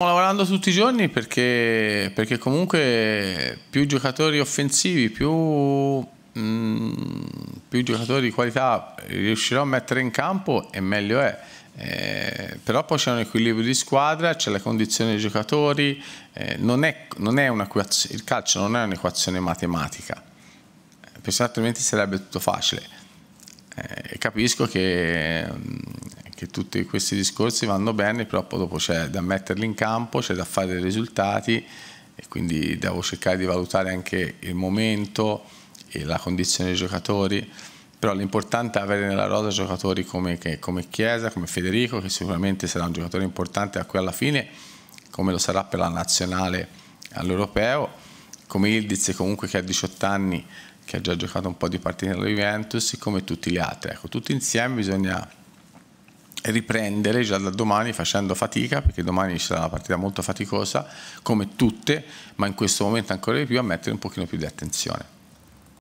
lavorando tutti i giorni perché, perché comunque più giocatori offensivi, più, mh, mm, più, giocatori di qualità riuscirò a mettere in campo e meglio è. Eh, però poi c'è un equilibrio di squadra, c'è la condizione dei giocatori, eh, non è, non è il calcio non è un'equazione matematica, perché altrimenti sarebbe tutto facile. Eh, capisco che... Mh, mm, che tutti questi discorsi vanno bene, però dopo c'è da metterli in campo, c'è da fare dei risultati e quindi devo cercare di valutare anche il momento e la condizione dei giocatori, però l'importante è avere nella rosa giocatori come, come Chiesa, come Federico, che sicuramente sarà un giocatore importante a cui alla fine, come lo sarà per la nazionale all'europeo, come Ildiz comunque che ha 18 anni che ha già giocato un po' di partite nella Juventus, come tutti gli altri. Ecco, tutti insieme bisogna riprendere già da domani facendo fatica, perché domani ci sarà una partita molto faticosa, come tutte, ma in questo momento ancora di più a mettere un pochino più di attenzione.